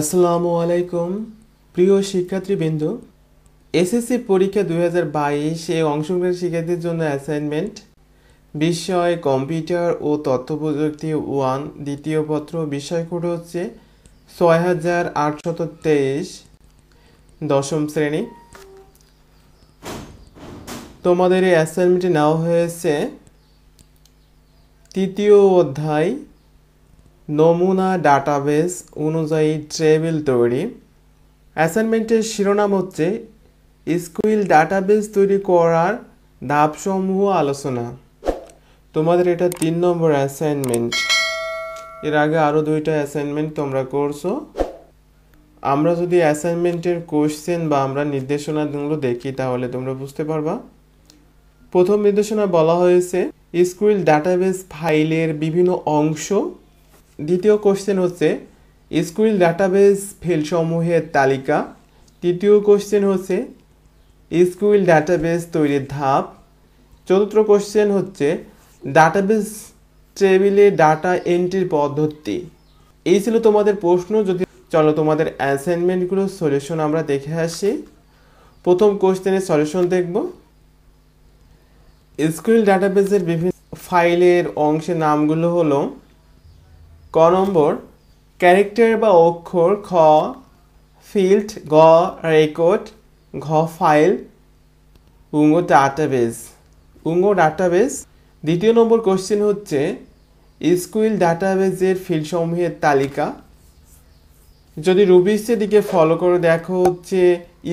আসসালামু আলাইকুম প্রিয় শিক্ষার্থীবৃন্দ এসএসসি পরীক্ষা দুই হাজার বাইশে অংশগ্রহণ শিক্ষার্থীর জন্য অ্যাসাইনমেন্ট বিষয় কম্পিউটার ও তথ্য প্রযুক্তি ওয়ান দ্বিতীয় পত্র বিষয় কোড হচ্ছে ছয় হাজার আটশত তেইশ দশম শ্রেণী তোমাদের এই অ্যাসাইনমেন্টে নেওয়া হয়েছে তৃতীয় অধ্যায় নমুনা ডাটাবেস অনুযায়ী টেবিল তৈরি অ্যাসাইনমেন্টের শিরোনাম হচ্ছে স্কুইল ডাটাবেস তৈরি করার ধাপসমূহ আলোচনা তোমাদের এটা তিন নম্বর অ্যাসাইনমেন্ট এর আগে আরও দুইটা অ্যাসাইনমেন্ট তোমরা করছো আমরা যদি অ্যাসাইনমেন্টের কোশ্চেন বা আমরা নির্দেশনাগুলো দেখি তাহলে তোমরা বুঝতে পারবা প্রথম নির্দেশনা বলা হয়েছে স্কুইল ডাটাবেস ফাইলের বিভিন্ন অংশ দ্বিতীয় কোশ্চেন হচ্ছে স্কুল ডাটাবেস ফিল্ডসমূহের তালিকা তৃতীয় কোশ্চেন হচ্ছে স্কুল ডাটাবেস তৈরির ধাপ চতুর্থ কোশ্চেন হচ্ছে ডাটাবেস টেবিলে ডাটা এন্ট্রির পদ্ধতি এই ছিল তোমাদের প্রশ্ন যদি চলো তোমাদের অ্যাসাইনমেন্টগুলোর সলিউশন আমরা দেখে আসি প্রথম কোশ্চেনের সলিউশন দেখব স্কুল ডাটাবেসের বিভিন্ন ফাইলের অংশের নামগুলো হলো ক নম্বর ক্যারেক্টার বা অক্ষর খ ফিল্ড গ রেকর্ড ঘ ফাইল উঙ্গো ডাটাবেস উঙ্গো ডাটাবেস দ্বিতীয় নম্বর কোশ্চেন হচ্ছে স্কুইল ডাটাবেজের ফিল্ডসমূহের তালিকা যদি রুবিসের দিকে ফলো করে দেখো হচ্ছে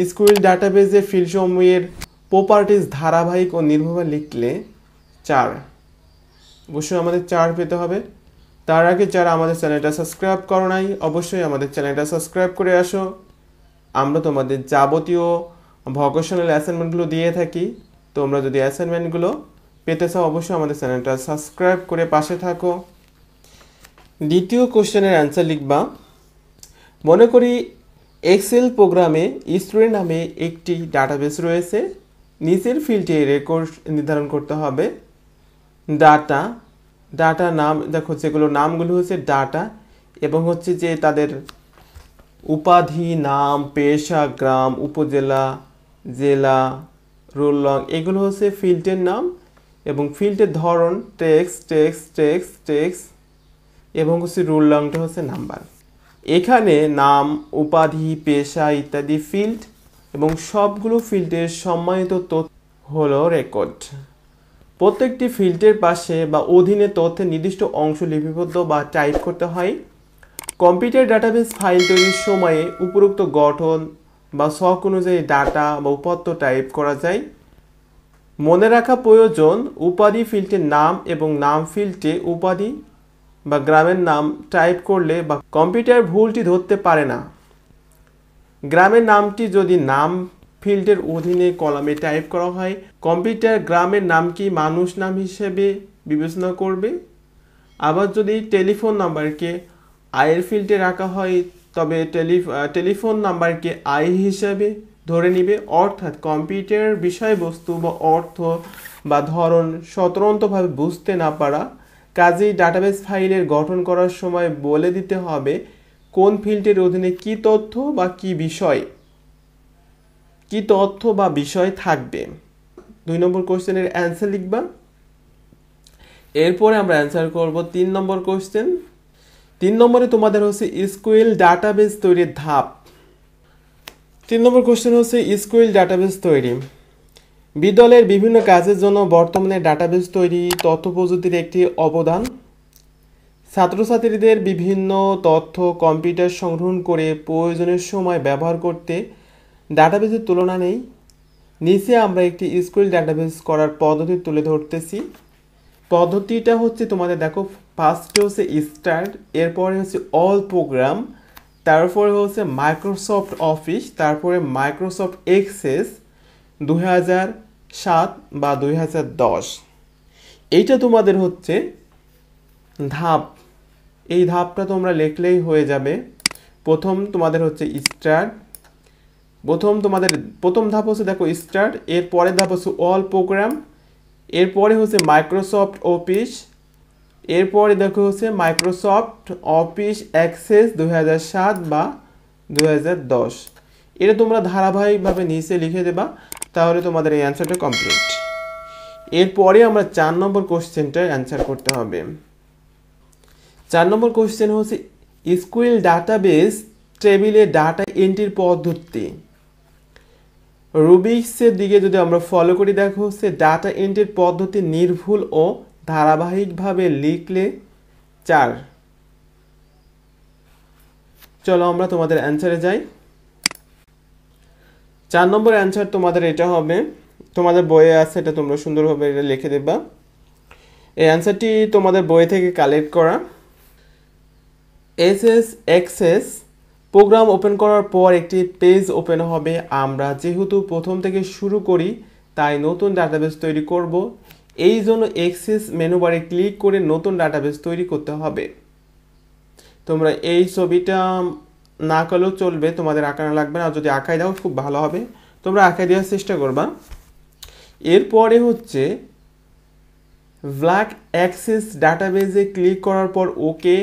স্কুইল ডাটাবেজের ফিল্ডসমূহের প্রপার্টিস ধারাবাহিক ও নির্ভর লিখলে চার অবশ্যই আমাদের চার পেতে হবে তার আগে যারা আমাদের চ্যানেলটা সাবস্ক্রাইব করো নাই অবশ্যই আমাদের চ্যানেলটা সাবস্ক্রাইব করে আসো আমরা তোমাদের যাবতীয় ভকেশনাল অ্যাসাইনমেন্টগুলো দিয়ে থাকি তোমরা যদি অ্যাসাইনমেন্টগুলো পেতে চাও অবশ্যই আমাদের চ্যানেলটা সাবস্ক্রাইব করে পাশে থাকো দ্বিতীয় কোশ্চেনের অ্যান্সার লিখবা মনে করি এক্সেল প্রোগ্রামে স্টুডেন্ট নামে একটি ডাটাবেস রয়েছে নিচের ফিল্ডে রেকর্ড নির্ধারণ করতে হবে ডাটা ডাটা নাম দেখো যেগুলো নামগুলো হচ্ছে ডাটা এবং হচ্ছে যে তাদের উপাধি নাম পেশা গ্রাম উপজেলা জেলা রোল লং এগুলো হচ্ছে ফিল্ডের নাম এবং ফিল্ডের ধরন টেক্স টেক্স টেক্স টেক্স এবং হচ্ছে রোল লংটা হচ্ছে নাম্বার এখানে নাম উপাধি পেশা ইত্যাদি ফিল্ড এবং সবগুলো ফিল্ডের সম্মানিত তথ্য হলো রেকর্ড প্রত্যেকটি ফিল্ডের পাশে বা অধীনে তথ্যের নির্দিষ্ট অংশ লিপিবদ্ধ বা টাইপ করতে হয় কম্পিউটার ডাটাবেস ফাইল তৈরির সময়ে উপরোক্ত গঠন বা শখ অনুযায়ী ডাটা বা উপাত্ত টাইপ করা যায় মনে রাখা প্রয়োজন উপাধি ফিল্ডের নাম এবং নাম ফিল্ডে উপাধি বা গ্রামের নাম টাইপ করলে বা কম্পিউটার ভুলটি ধরতে পারে না গ্রামের নামটি যদি নাম ফিল্ডের অধীনে কলামে টাইপ করা হয় কম্পিউটার গ্রামের নাম কি মানুষ নাম হিসেবে বিবেচনা করবে আবার যদি টেলিফোন নাম্বারকে আয়ের ফিল্ডে রাখা হয় তবে টেলিফোন নাম্বারকে আয় হিসাবে ধরে নিবে অর্থাৎ কম্পিউটার বিষয়বস্তু বা অর্থ বা ধরন স্বতন্ত্রভাবে বুঝতে না পারা কাজেই ডাটাবেস ফাইলের গঠন করার সময় বলে দিতে হবে কোন ফিল্ডের অধীনে কি তথ্য বা কি বিষয় কি তথ্য বা বিষয় থাকবে দুই নম্বর কোশ্চেনের অ্যান্সার লিখবা এরপরে আমরা অ্যান্সার করব তিন নম্বর কোশ্চেন তিন নম্বরে তোমাদের হচ্ছে স্কুইল ডাটাবেস তৈরির ধাপ তিন নম্বর কোশ্চেন হচ্ছে স্কুইল ডাটাবেস তৈরি বিদ্যালয়ের বিভিন্ন কাজের জন্য বর্তমানে ডাটাবেস তৈরি তথ্য প্রযুক্তির একটি অবদান ছাত্রছাত্রীদের বিভিন্ন তথ্য কম্পিউটার সংগ্রহণ করে প্রয়োজনের সময় ব্যবহার করতে ডাটাবেসের তুলনা নেই নিচে আমরা একটি স্কুল ডাটাবেজ করার পদ্ধতি তুলে ধরতেছি পদ্ধতিটা হচ্ছে তোমাদের দেখো ফার্স্টে হচ্ছে স্টার্ট এরপরে হচ্ছে অল প্রোগ্রাম তারপরে হচ্ছে মাইক্রোসফট অফিস তারপরে মাইক্রোসফট এক্সেস দুই সাত বা দুই দশ এইটা তোমাদের হচ্ছে ধাপ এই ধাপটা তোমরা লিখলেই হয়ে যাবে প্রথম তোমাদের হচ্ছে স্টার্ট প্রথম তোমাদের প্রথম ধাপ হচ্ছে দেখো স্টার্ট এর পরের ধাপ হচ্ছে অল প্রোগ্রাম এরপরে হচ্ছে মাইক্রোসফট অফিস এরপরে দেখো হচ্ছে মাইক্রোসফট অফিস অ্যাক্সেস দু বা দু এটা তোমরা ধারাবাহিকভাবে নিচে লিখে দেবা তাহলে তোমাদের এই অ্যান্সারটা কমপ্লিট এরপরে আমরা চার নম্বর কোশ্চেনটা অ্যান্সার করতে হবে চার নম্বর কোশ্চেন হচ্ছে স্কুইল ডাটাবেস টেবিলে ডাটা এন্ট্রির পদ্ধতি রুবিক্সের দিকে যদি আমরা ফলো করি দেখো হচ্ছে ডাটা এন্ট্রির পদ্ধতি নির্ভুল ও ধারাবাহিকভাবে লিখলে চার চলো আমরা তোমাদের অ্যান্সারে যাই চার নম্বর অ্যান্সার তোমাদের এটা হবে তোমাদের বইয়ে আছে এটা তোমরা সুন্দরভাবে এটা লিখে দেবা এই অ্যান্সারটি তোমাদের বই থেকে কালেক্ট করা S S Access program open করার পর একটি পেজ ওপেন হবে আমরা যেহেতু প্রথম থেকে শুরু করি তাই নতুন ডাটাবেস তৈরি করব এই জন্য এক্সিস মেনুবারে ক্লিক করে নতুন ডাটাবেস তৈরি করতে হবে তোমরা এই ছবিটা না করলেও চলবে তোমাদের আঁকানো লাগবে না যদি আঁকায় দাও খুব ভালো হবে তোমরা আঁকায় দেওয়ার চেষ্টা করবা এরপরে হচ্ছে ব্ল্যাক অ্যাক্সেস ডাটাবেজে ক্লিক করার পর ওকে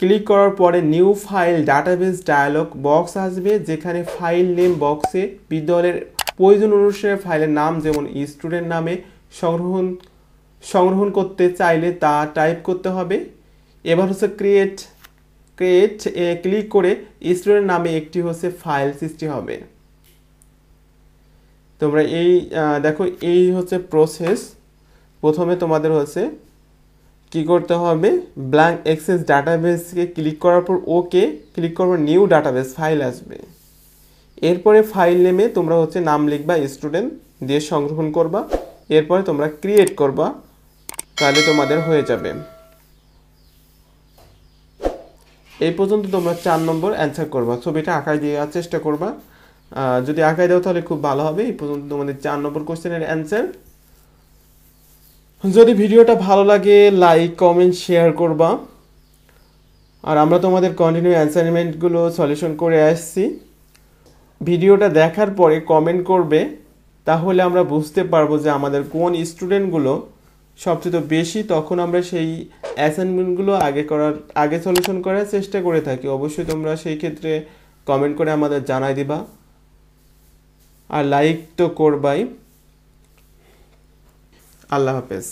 ক্লিক করার পরে new file database dialog box আসবে যেখানে ফাইল নেম বক্সে বিদ্যালয়ের প্রয়োজন অনুসারে ফাইলের নাম যেমন স্টুডেন্ট নামে সংগ্রহণ সংগ্রহণ করতে চাইলে তা টাইপ করতে হবে এবার হচ্ছে ক্রিয়েট ক্রিয়েট এ ক্লিক করে স্টুডেন্ট নামে একটি হচ্ছে ফাইল সৃষ্টি হবে তোমরা এই দেখো এই হচ্ছে প্রসেস প্রথমে তোমাদের হচ্ছে কি করতে হবে ব্ল্যাঙ্ক এক্সেস ডাটাবেসকে ক্লিক করার পর ওকে ক্লিক পর নিউ ডাটাবেস ফাইল আসবে এরপরে ফাইল নেমে তোমরা হচ্ছে নাম লিখবা স্টুডেন্ট দিয়ে সংগ্রহণ করবা এরপরে তোমরা ক্রিয়েট করবা তাহলে তোমাদের হয়ে যাবে এই পর্যন্ত তোমরা চার নম্বর অ্যান্সার করবা ছবিটা আঁকায় দেওয়ার চেষ্টা করবা যদি আঁকায় দাও তাহলে খুব ভালো হবে এই পর্যন্ত তোমাদের চার নম্বর কোশ্চেনের অ্যান্সার যদি ভিডিওটা ভালো লাগে লাইক কমেন্ট শেয়ার করবা আর আমরা তোমাদের কন্টিনিউ অ্যাসাইনমেন্টগুলো সলিউশন করে আসছি ভিডিওটা দেখার পরে কমেন্ট করবে তাহলে আমরা বুঝতে পারবো যে আমাদের কোন স্টুডেন্টগুলো সবচেয়ে বেশি তখন আমরা সেই অ্যাসাইনমেন্টগুলো আগে করার আগে সলিউশন করার চেষ্টা করে থাকি অবশ্যই তোমরা সেই ক্ষেত্রে কমেন্ট করে আমাদের জানাই দিবা আর লাইক তো করবাই আল্লাহ হাফেজ